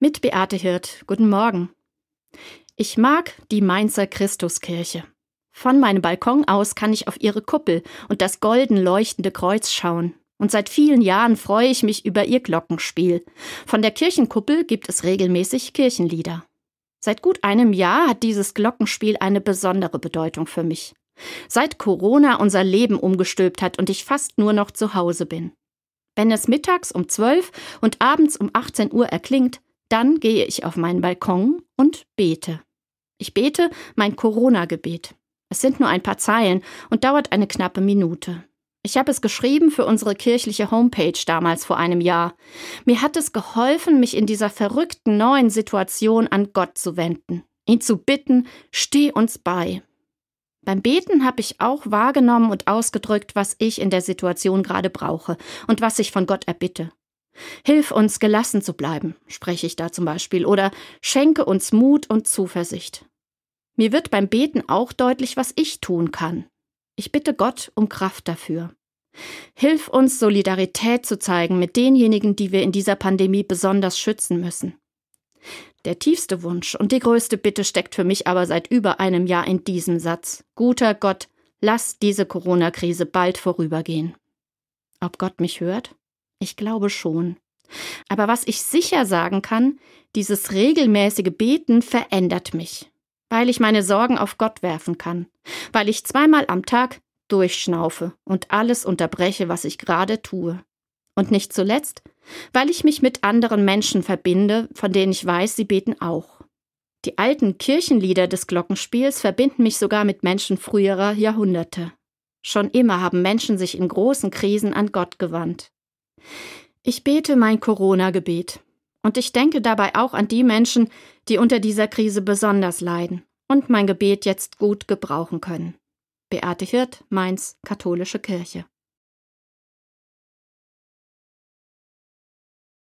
Mit Beate Hirt, guten Morgen. Ich mag die Mainzer Christuskirche. Von meinem Balkon aus kann ich auf ihre Kuppel und das golden leuchtende Kreuz schauen. Und seit vielen Jahren freue ich mich über ihr Glockenspiel. Von der Kirchenkuppel gibt es regelmäßig Kirchenlieder. Seit gut einem Jahr hat dieses Glockenspiel eine besondere Bedeutung für mich. Seit Corona unser Leben umgestülpt hat und ich fast nur noch zu Hause bin. Wenn es mittags um 12 und abends um 18 Uhr erklingt, dann gehe ich auf meinen Balkon und bete. Ich bete mein Corona-Gebet. Es sind nur ein paar Zeilen und dauert eine knappe Minute. Ich habe es geschrieben für unsere kirchliche Homepage damals vor einem Jahr. Mir hat es geholfen, mich in dieser verrückten neuen Situation an Gott zu wenden, ihn zu bitten, steh uns bei. Beim Beten habe ich auch wahrgenommen und ausgedrückt, was ich in der Situation gerade brauche und was ich von Gott erbitte. Hilf uns, gelassen zu bleiben, spreche ich da zum Beispiel, oder schenke uns Mut und Zuversicht. Mir wird beim Beten auch deutlich, was ich tun kann. Ich bitte Gott um Kraft dafür. Hilf uns, Solidarität zu zeigen mit denjenigen, die wir in dieser Pandemie besonders schützen müssen. Der tiefste Wunsch und die größte Bitte steckt für mich aber seit über einem Jahr in diesem Satz. Guter Gott, lass diese Corona-Krise bald vorübergehen. Ob Gott mich hört? Ich glaube schon. Aber was ich sicher sagen kann, dieses regelmäßige Beten verändert mich, weil ich meine Sorgen auf Gott werfen kann, weil ich zweimal am Tag durchschnaufe und alles unterbreche, was ich gerade tue. Und nicht zuletzt, weil ich mich mit anderen Menschen verbinde, von denen ich weiß, sie beten auch. Die alten Kirchenlieder des Glockenspiels verbinden mich sogar mit Menschen früherer Jahrhunderte. Schon immer haben Menschen sich in großen Krisen an Gott gewandt. Ich bete mein Corona-Gebet. Und ich denke dabei auch an die Menschen, die unter dieser Krise besonders leiden und mein Gebet jetzt gut gebrauchen können. Beate Hirt, Mainz, Katholische Kirche.